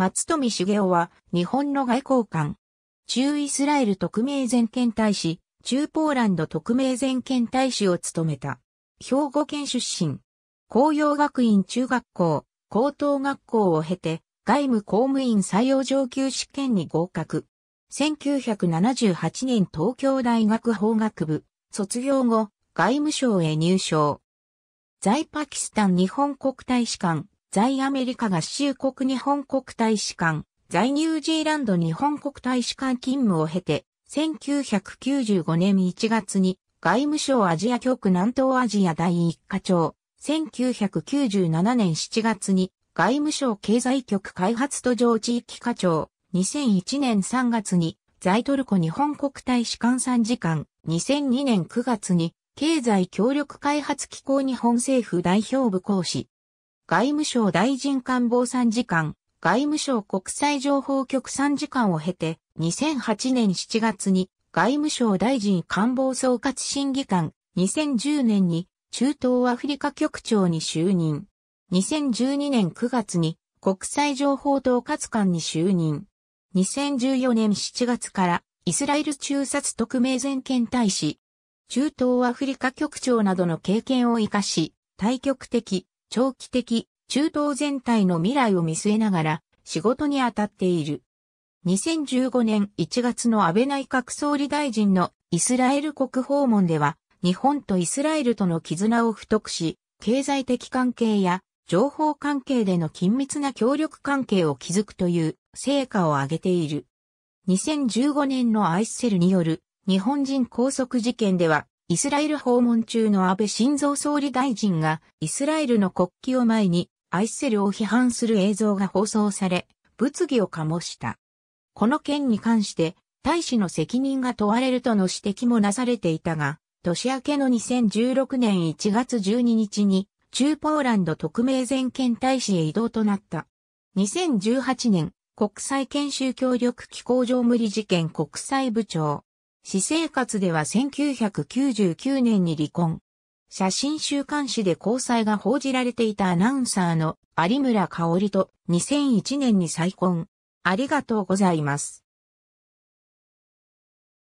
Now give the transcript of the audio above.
松富茂雄は日本の外交官。中イスラエル特命全権大使、中ポーランド特命全権大使を務めた。兵庫県出身。工業学院中学校、高等学校を経て、外務公務員採用上級試験に合格。1978年東京大学法学部、卒業後、外務省へ入省。在パキスタン日本国大使館、在アメリカ合衆国日本国大使館、在ニュージーランド日本国大使館勤務を経て、1995年1月に外務省アジア局南東アジア第一課長、1997年7月に外務省経済局開発途上地域課長、2001年3月に在トルコ日本国大使館参事官、2002年9月に経済協力開発機構日本政府代表部講師、外務省大臣官房参事官、外務省国際情報局参事官を経て、2008年7月に外務省大臣官房総括審議官、2010年に中東アフリカ局長に就任。2012年9月に国際情報統括官に就任。2014年7月からイスラエル中殺特命全権大使、中東アフリカ局長などの経験を活かし、対局的、長期的、中東全体の未来を見据えながら仕事に当たっている。2015年1月の安倍内閣総理大臣のイスラエル国訪問では、日本とイスラエルとの絆を太くし、経済的関係や情報関係での緊密な協力関係を築くという成果を上げている。2015年のアイスセルによる日本人拘束事件ではイスラエル訪問中の安倍晋三総理大臣がイスラエルの国旗を前にアイセルを批判する映像が放送され、物議を醸した。この件に関して大使の責任が問われるとの指摘もなされていたが、年明けの2016年1月12日に中ポーランド特命全権大使へ移動となった。2018年国際研修協力機構上無理事件国際部長。私生活では1999年に離婚。写真週刊誌で交際が報じられていたアナウンサーの有村香織と2001年に再婚。ありがとうございます。